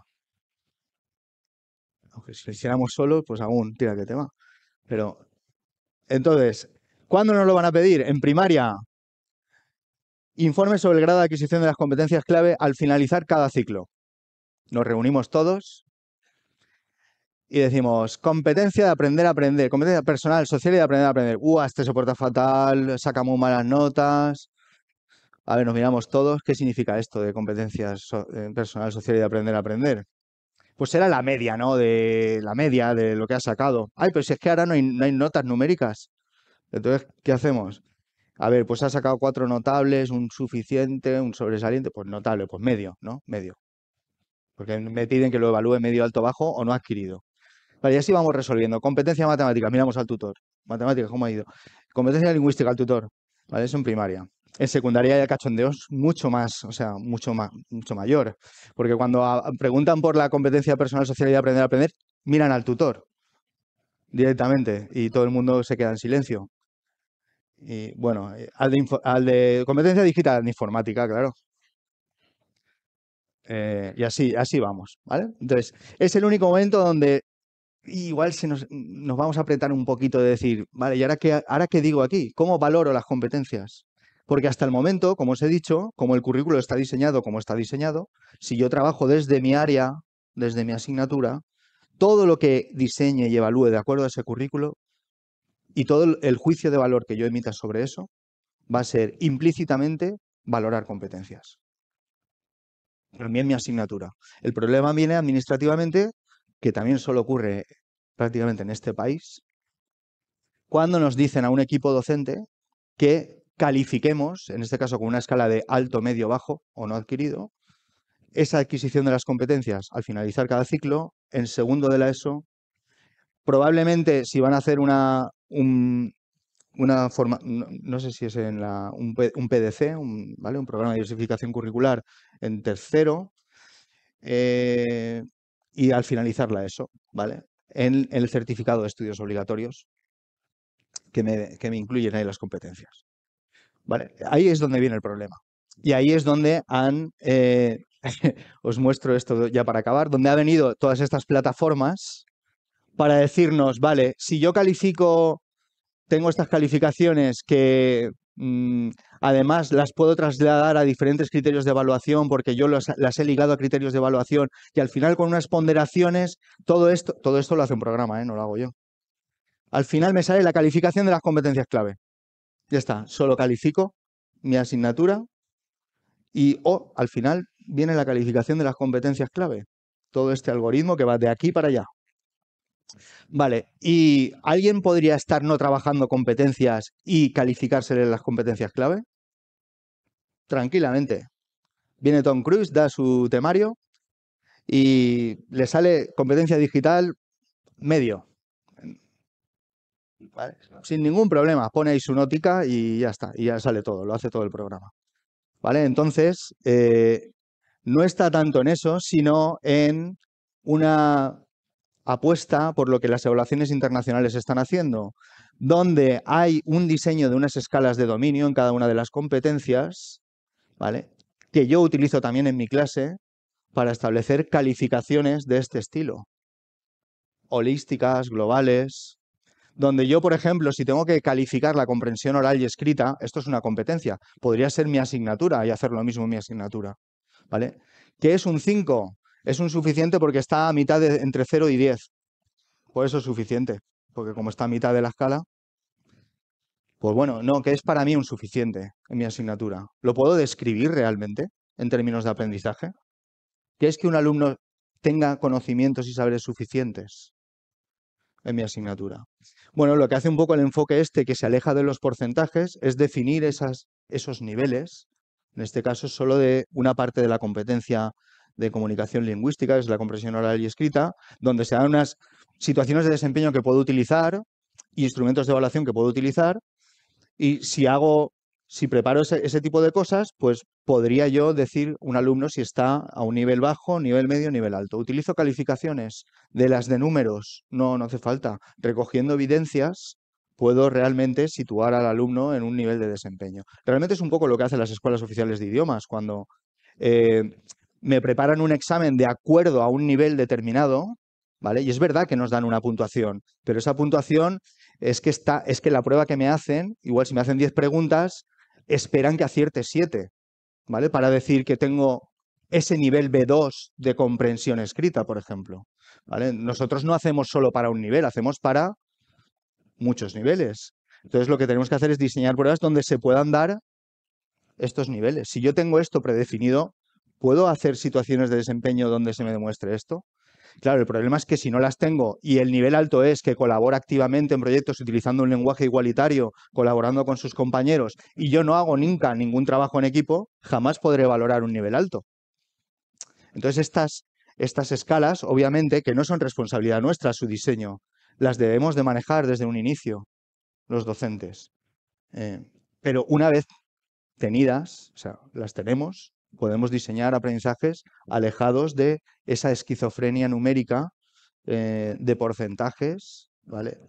Aunque si lo hiciéramos solos, pues aún, tira que tema. Pero, entonces, ¿cuándo nos lo van a pedir? En primaria. Informe sobre el grado de adquisición de las competencias clave al finalizar cada ciclo nos reunimos todos y decimos, competencia de aprender a aprender, competencia personal, social y de aprender a aprender. uah este soporta fatal, saca muy malas notas. A ver, nos miramos todos, ¿qué significa esto de competencia eh, personal, social y de aprender a aprender? Pues era la media, ¿no? De la media de lo que ha sacado. Ay, pero si es que ahora hay, no hay notas numéricas. Entonces, ¿qué hacemos? A ver, pues ha sacado cuatro notables, un suficiente, un sobresaliente, pues notable, pues medio, ¿no? Medio porque me piden que lo evalúe medio, alto, bajo o no adquirido. Vale, y así vamos resolviendo. Competencia matemática, miramos al tutor. Matemática, ¿cómo ha ido? Competencia lingüística al tutor. Vale, eso en primaria. En secundaria ya cachondeos mucho más, o sea, mucho más, mucho mayor. Porque cuando preguntan por la competencia personal, social y aprender a aprender, miran al tutor directamente y todo el mundo se queda en silencio. Y bueno, eh, al de, al de competencia digital, de informática, claro. Eh, y así, así vamos, ¿vale? Entonces, es el único momento donde igual si nos, vamos a apretar un poquito de decir, vale, ¿y ahora que ahora qué digo aquí? ¿Cómo valoro las competencias? Porque hasta el momento, como os he dicho, como el currículo está diseñado como está diseñado, si yo trabajo desde mi área, desde mi asignatura, todo lo que diseñe y evalúe de acuerdo a ese currículo y todo el juicio de valor que yo emita sobre eso va a ser implícitamente valorar competencias también mi asignatura. El problema viene administrativamente, que también solo ocurre prácticamente en este país, cuando nos dicen a un equipo docente que califiquemos, en este caso con una escala de alto, medio, bajo o no adquirido, esa adquisición de las competencias al finalizar cada ciclo, en segundo de la ESO, probablemente si van a hacer una, una forma, no, sé si es en la, un, PDC, un, ¿vale? un programa de diversificación curricular en tercero, eh, y al finalizarla ESO, ¿vale? En, el certificado de estudios obligatorios que me, incluyen ahí las competencias. ¿Vale? Ahí es donde viene el problema. Y ahí es donde han, eh, os muestro esto ya para acabar, donde han venido todas estas plataformas para decirnos, vale, si yo califico tengo estas calificaciones que mm, además las puedo trasladar a diferentes criterios de evaluación porque yo las he ligado a criterios de evaluación y al final con unas ponderaciones, todo esto, todo esto lo hace un programa, ¿eh? no lo hago yo. Al final me sale la calificación de las competencias clave. Ya está, solo califico mi asignatura y al final viene la calificación de las competencias clave. Todo este algoritmo que va de aquí para allá. Vale, ¿y alguien podría estar no trabajando competencias y calificársele las competencias clave? Tranquilamente. Viene Tom Cruise, da su temario y le sale competencia digital medio. Sin ningún problema, pone ahí su nótica y ya está, y ya sale todo, lo hace todo el programa. Vale, entonces, eh, no está tanto en eso, sino en una apuesta por lo que las evaluaciones internacionales están haciendo, donde hay un diseño de unas escalas de dominio en cada una de las competencias, ¿vale? que yo utilizo también en mi clase para establecer calificaciones de este estilo, holísticas, globales, donde yo, por ejemplo, si tengo que calificar la comprensión oral y escrita, esto es una competencia, podría ser mi asignatura y hacer lo mismo en mi asignatura, ¿vale? Que es un 5, es un suficiente porque está a mitad entre 0 y 10. Por pues eso es suficiente, porque como está a mitad de la escala, pues bueno, no, que es para mí un suficiente en mi asignatura. ¿Lo puedo describir realmente en términos de aprendizaje? ¿Qué es que un alumno tenga conocimientos y saberes suficientes en mi asignatura? Bueno, lo que hace un poco el enfoque este, que se aleja de los porcentajes, es definir esos niveles, en este caso solo de una parte de la competencia de comunicación lingüística, que es la comprensión oral y escrita, donde se dan unas situaciones de desempeño que puedo utilizar, y instrumentos de evaluación que puedo utilizar, y si hago, si preparo ese, tipo de cosas, pues podría yo decir un alumno si está a un nivel bajo, nivel medio, nivel alto. Utilizo calificaciones de las de números, no, no hace falta. Recogiendo evidencias, puedo realmente situar al alumno en un nivel de desempeño. Realmente es un poco lo que hacen las escuelas oficiales de idiomas, cuando eh, me preparan un examen de acuerdo a un nivel determinado, ¿vale? Y es verdad que nos dan una puntuación, pero esa puntuación es que, es que la prueba que me hacen, igual si me hacen 10 preguntas, esperan que acierte 7, ¿vale? Para decir que tengo ese nivel B2 de comprensión escrita, por ejemplo. ¿vale? Nosotros no hacemos solo para un nivel, hacemos para muchos niveles. Entonces lo que tenemos que hacer es diseñar pruebas donde se puedan dar estos niveles. Si yo tengo esto predefinido, ¿puedo hacer situaciones de desempeño donde se me demuestre esto? Claro, el problema es que si no las tengo y el nivel alto es que colabora activamente en proyectos utilizando un lenguaje igualitario, colaborando con sus compañeros, y yo no hago nunca ningún trabajo en equipo, jamás podré valorar un nivel alto. Entonces, estas, estas escalas, obviamente, que no son responsabilidad nuestra su diseño, las debemos de manejar desde un inicio, los docentes. Eh, pero una vez tenidas, o sea, las tenemos, podemos diseñar aprendizajes alejados de esa esquizofrenia numérica eh, de porcentajes,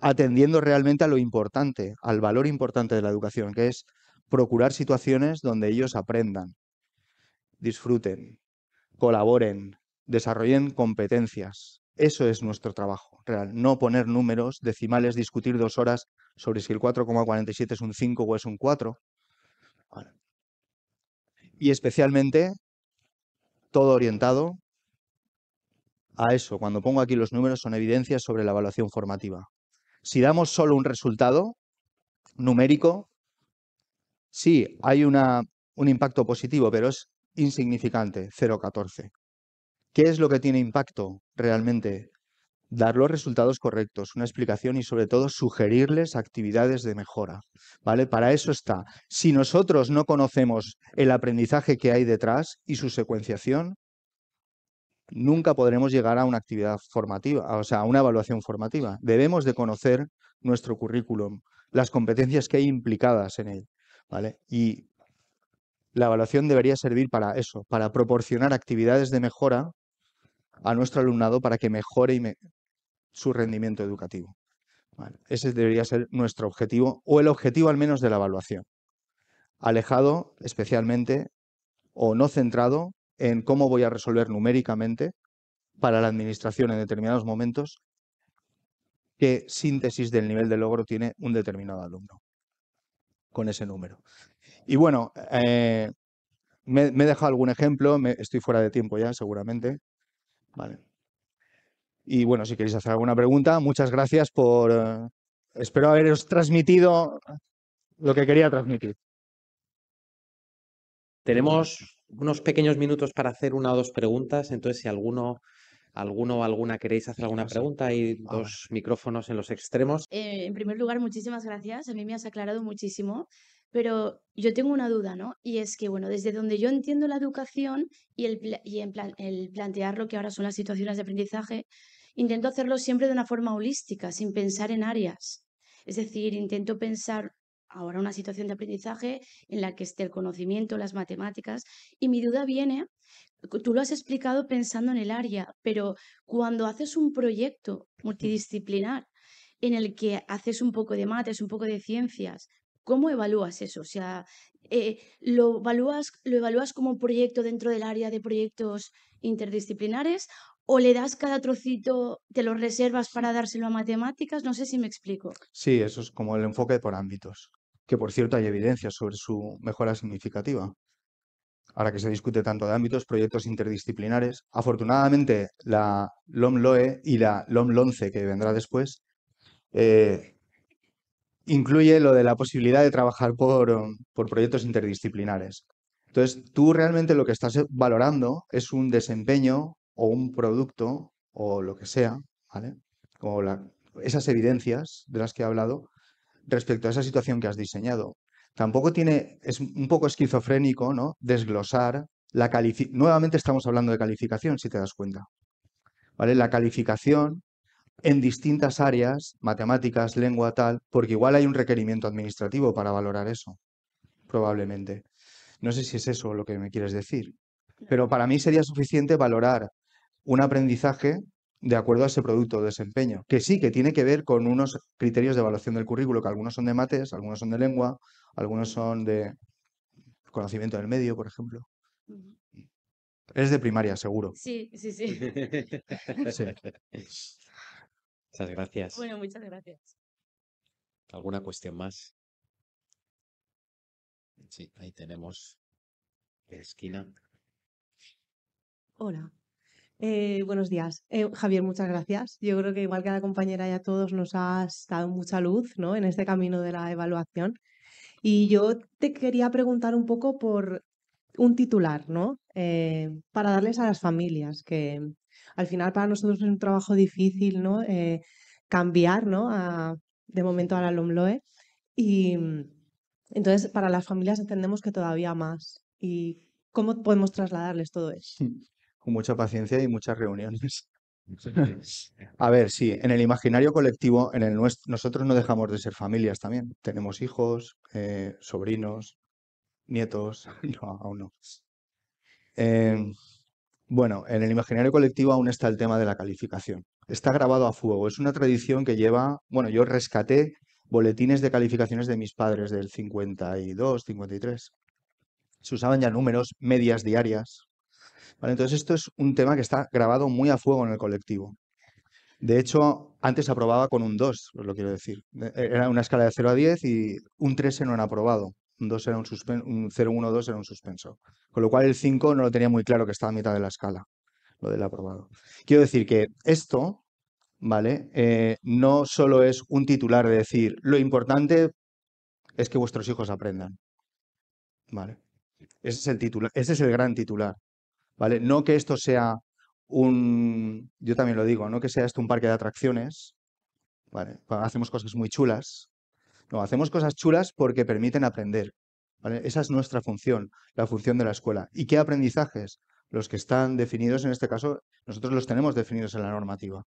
atendiendo realmente a lo importante, al valor importante de la educación, que es procurar situaciones donde ellos aprendan, disfruten, colaboren, desarrollen competencias. Eso es nuestro trabajo real, no poner números decimales, discutir dos horas sobre si el 4,47 es un 5 o es un 4 y especialmente todo orientado a eso. Cuando pongo aquí los números son evidencias sobre la evaluación formativa. Si damos solo un resultado numérico, sí, hay una, un impacto positivo, pero es insignificante, 0,14. ¿Qué es lo que tiene impacto realmente? dar los resultados correctos, una explicación y sobre todo sugerirles actividades de mejora. ¿vale? Para eso está. Si nosotros no conocemos el aprendizaje que hay detrás y su secuenciación, nunca podremos llegar a una actividad formativa, o sea, a una evaluación formativa. Debemos de conocer nuestro currículum, las competencias que hay implicadas en él. ¿vale? Y la evaluación debería servir para eso, para proporcionar actividades de mejora a nuestro alumnado para que mejore y, su rendimiento educativo. ese debería ser nuestro objetivo, o el objetivo al menos de la evaluación. Alejado especialmente o no centrado en cómo voy a resolver numéricamente para la administración en determinados momentos qué síntesis del nivel de logro tiene un determinado alumno con ese número. Y bueno, eh, me, he dejado algún ejemplo, estoy fuera de tiempo ya seguramente. Vale. Y bueno, si queréis hacer alguna pregunta, muchas gracias por... Eh, espero haberos transmitido lo que quería transmitir. Tenemos unos pequeños minutos para hacer una o dos preguntas, entonces si alguno, alguno o alguna queréis hacer alguna pregunta, hay ah, dos micrófonos en los extremos. Eh, en primer lugar, muchísimas gracias, a mí me has aclarado muchísimo, pero yo tengo una duda, ¿no? Y es que, bueno, desde donde yo entiendo la educación y el, y el plantear lo que ahora son las situaciones de aprendizaje, Intento hacerlo siempre de una forma holística, sin pensar en áreas. Es decir, intento pensar ahora una situación de aprendizaje en la que esté el conocimiento, las matemáticas, y mi duda viene, tú lo has explicado pensando en el área, pero cuando haces un proyecto mm. multidisciplinar en el que haces un poco de mates, un poco de ciencias, ¿cómo evalúas eso? O sea, eh, ¿lo, evalúas, ¿lo evalúas como un proyecto dentro del área de proyectos interdisciplinares o le das cada trocito, te lo reservas para dárselo a matemáticas, no sé si me explico. Sí, eso es como el enfoque por ámbitos, que por cierto hay evidencia sobre su mejora significativa. Ahora que se discute tanto de ámbitos, proyectos interdisciplinares, afortunadamente la LOM-LOE y la lom 11 que vendrá después, eh, incluye lo de la posibilidad de trabajar por, um, por proyectos interdisciplinares. Entonces, tú realmente lo que estás eh, valorando es un desempeño o un producto o lo que sea, ¿vale? Como esas evidencias de las que he hablado respecto a esa situación que has diseñado. Tampoco tiene, es un poco esquizofrénico, ¿no? Desglosar la calificación. Nuevamente estamos hablando de calificación, si te das cuenta. ¿Vale? La calificación en distintas áreas, matemáticas, lengua, tal, porque igual hay un requerimiento administrativo para valorar eso, probablemente. No sé si es eso lo que me quieres decir, pero para mí sería suficiente valorar un aprendizaje de acuerdo a ese producto o desempeño, que sí, que tiene que ver con unos criterios de evaluación del currículo, que algunos son de mates, algunos son de lengua, algunos son de conocimiento del medio, por ejemplo. Es de primaria, seguro. Sí, sí, sí. sí. Muchas gracias. Bueno, muchas gracias. ¿Alguna cuestión más? Sí, ahí tenemos la esquina. Hola. Eh, buenos días. Eh, Javier, muchas gracias. Yo creo que igual que a la compañera y a todos nos has dado mucha luz ¿no? en este camino de la evaluación. Y yo te quería preguntar un poco por un titular, ¿no? Eh, para darles a las familias, que al final para nosotros es un trabajo difícil, ¿no? cambiar, ¿no? de momento a la LOMLOE. Y mm, entonces para las familias entendemos que todavía más. ¿Y cómo podemos trasladarles todo eso? con mucha paciencia y muchas reuniones. A ver, sí, en el imaginario colectivo, en el nuestro, nosotros no dejamos de ser familias también. Tenemos hijos, eh, sobrinos, nietos, no, aún no. Em, bueno, en el imaginario colectivo aún está el tema de la calificación. Está grabado a fuego. Es una tradición que lleva, bueno, yo rescaté boletines de calificaciones de mis padres del 52, 53. Se usaban ya números, medias diarias, entonces, esto es un tema que está grabado muy a fuego en el colectivo. De hecho, antes aprobaba con un 2, os lo quiero decir. E-, e-, era una escala de 0 a 10 y un 3 no han aprobado. Un 2 era un un 0, 1, 2 era un suspenso. Con lo cual el 5 no lo tenía muy claro que estaba a mitad de la escala, lo del aprobado. Quiero decir que esto, ¿vale? Eh, no solo es un titular de decir, lo importante es que vuestros hijos aprendan. ¿Vale? Ese es el titular, ese es el gran titular. No que esto sea un, yo también lo digo, no que sea esto un parque de atracciones, Hacemos cosas muy chulas, no, hacemos cosas chulas porque permiten aprender, Esa es nuestra función, la función de la escuela. ¿Y qué aprendizajes? Los que están definidos en este caso, nosotros los tenemos definidos en la normativa.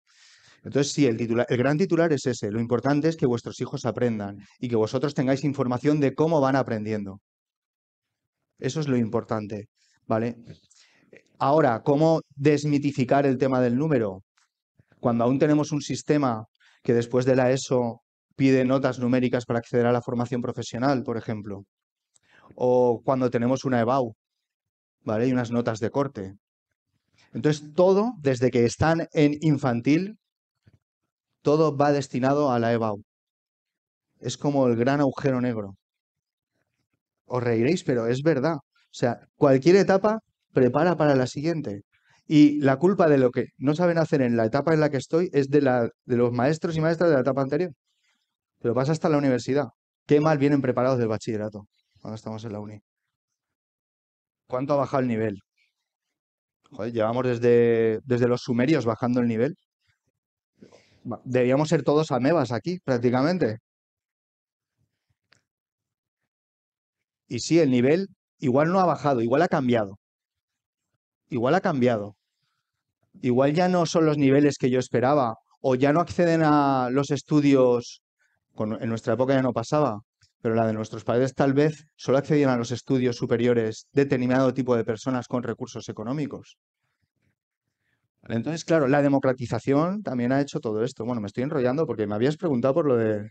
Entonces, sí, el, titular, el gran titular es ese. Lo importante es que vuestros hijos aprendan y que vosotros tengáis información de cómo van aprendiendo. Eso es lo importante, ¿vale? Ahora, ¿cómo desmitificar el tema del número? Cuando aún tenemos un sistema que después de la ESO pide notas numéricas para acceder a la formación profesional, por ejemplo, o cuando tenemos una EBAU, ¿vale? Y unas notas de corte. Entonces, todo, desde que están en infantil, todo va destinado a la EBAU. Es como el gran agujero negro. Os reiréis, pero es verdad. O sea, cualquier etapa prepara para la siguiente. Y la culpa de lo que no saben hacer en la etapa en la que estoy es de, la, de los maestros y maestras de la etapa anterior. Pero pasa hasta la universidad. Qué mal vienen preparados del bachillerato cuando estamos en la uni. ¿Cuánto ha bajado el nivel? Joder, llevamos desde, desde los sumerios bajando el nivel. Debíamos ser todos amebas aquí, prácticamente. Y sí, el nivel igual no ha bajado, igual ha cambiado igual ha cambiado. Igual ya no son los niveles que yo esperaba o ya no acceden a los estudios, en nuestra época ya no pasaba, pero la de nuestros padres tal vez solo accedían a los estudios superiores de determinado tipo de personas con recursos económicos. Entonces, claro, la democratización también ha hecho todo esto. Bueno, me estoy enrollando porque me habías preguntado por lo de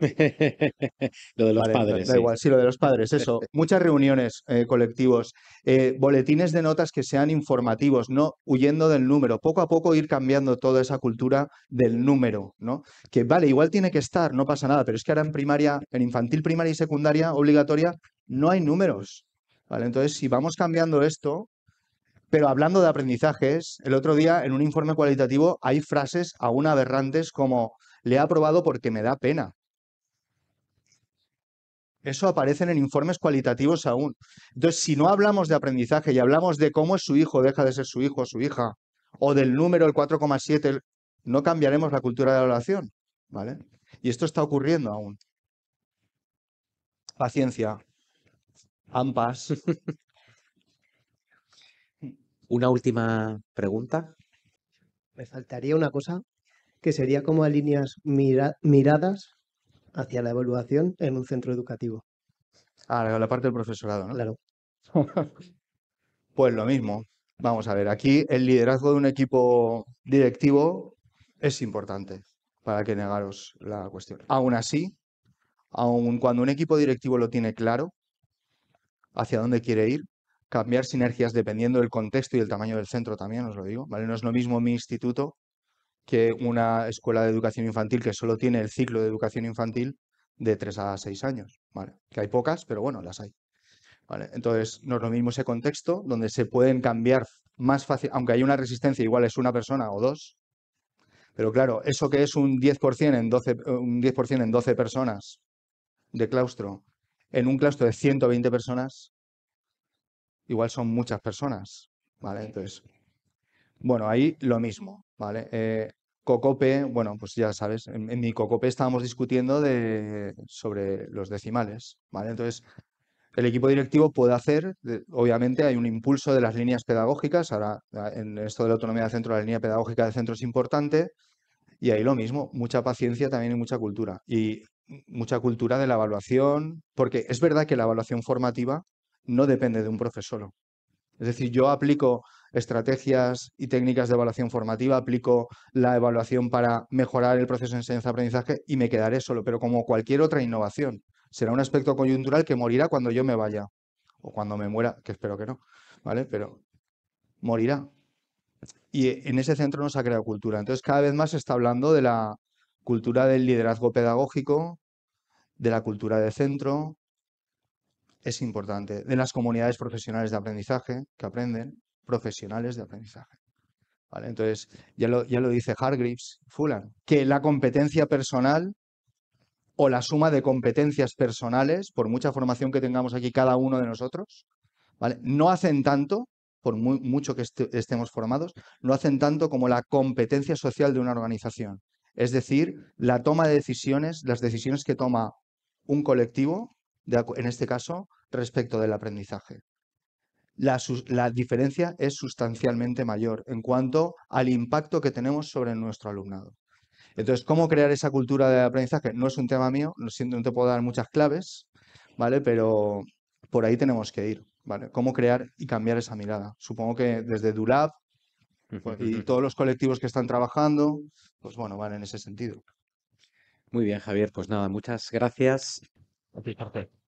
lo de los padres. Da, igual, sí, lo de los padres, eso. Muchas reuniones eh, colectivos, eh, boletines de notas que sean informativos, no huyendo del número. Poco a poco ir cambiando toda esa cultura del número, ¿no? Que vale, igual tiene que estar, no pasa nada, pero es que ahora en primaria, en infantil, primaria y secundaria obligatoria, no hay números. ¿Vale? Entonces, si vamos cambiando esto, pero hablando de aprendizajes, el otro día en un informe cualitativo hay frases aún aberrantes como le he aprobado porque me da pena. Eso aparece en informes cualitativos aún. Entonces, si no hablamos de aprendizaje y hablamos de cómo es su hijo, deja de ser su hijo o su hija, o del número, el 4,7, no cambiaremos la cultura de la oración. ¿Vale? Y esto está ocurriendo aún. Paciencia. Ampas. Una última pregunta. Me faltaría una cosa, que sería como alineas líneas miradas hacia la evaluación en un centro educativo. Ah, la parte del profesorado, ¿no? Claro. pues lo mismo. Vamos a ver, aquí el liderazgo de un equipo directivo es importante, para que negaros la cuestión. Aún así, aun cuando un equipo directivo lo tiene claro, hacia dónde quiere ir, cambiar sinergias dependiendo del contexto y el tamaño del centro también, os lo digo, ¿vale? No es lo mismo mi instituto que una escuela de educación infantil que solo tiene el ciclo de educación infantil de 3 a 6 años, ¿vale? Que hay pocas, pero bueno, las hay. Entonces, no es lo mismo ese contexto donde se pueden cambiar más fácil, aunque hay una resistencia, igual es una persona o dos, pero claro, eso que es un 10%, en 12, un 10 en 12 personas de claustro, en un claustro de 120 personas, igual son muchas personas, ¿vale? Entonces, bueno, ahí lo mismo. ¿vale? Eh, Cocope, bueno, pues ya sabes, en, mi Cocope estábamos discutiendo sobre los decimales, ¿vale? Entonces, el equipo directivo puede hacer, obviamente hay un impulso de las líneas pedagógicas, ahora ah, en esto de la autonomía de centro, la línea pedagógica de centro es importante, y ahí lo mismo, mucha paciencia también y mucha cultura, y mucha cultura de la evaluación, porque es verdad que la evaluación formativa no depende de un profesor, solo. Es decir, yo aplico estrategias y técnicas de evaluación formativa, aplico la evaluación para mejorar el proceso de enseñanza-aprendizaje y me quedaré solo, pero como cualquier otra innovación. Será un aspecto coyuntural que morirá cuando yo me vaya o cuando me muera, que espero que no, ¿vale? Pero morirá. Y en ese centro no se ha creado cultura. Entonces cada vez más se está hablando de la cultura del liderazgo pedagógico, de la cultura de centro, es importante, de las comunidades profesionales de aprendizaje que aprenden, profesionales de aprendizaje. ¿Vale? Entonces, ya lo, ya lo dice Hargreaves Fuller, que la competencia personal o la suma de competencias personales, por mucha formación que tengamos aquí cada uno de nosotros, ¿vale? no hacen tanto, por mucho que este-, estemos formados, no hacen tanto como la competencia social de una organización. Es decir, la toma de decisiones, las decisiones que toma un colectivo, en este caso, respecto del aprendizaje la, diferencia es sustancialmente mayor en cuanto al impacto que tenemos sobre nuestro alumnado. Entonces, ¿cómo crear esa cultura de aprendizaje? No es un tema mío, no, no te puedo dar muchas claves, ¿vale? Pero por ahí tenemos que ir, ¿vale? ¿Cómo crear y cambiar esa mirada? Supongo que desde Dulab y todos los colectivos que están trabajando, pues bueno, van en ese sentido. Muy bien, Javier. Pues nada, muchas gracias. A parte.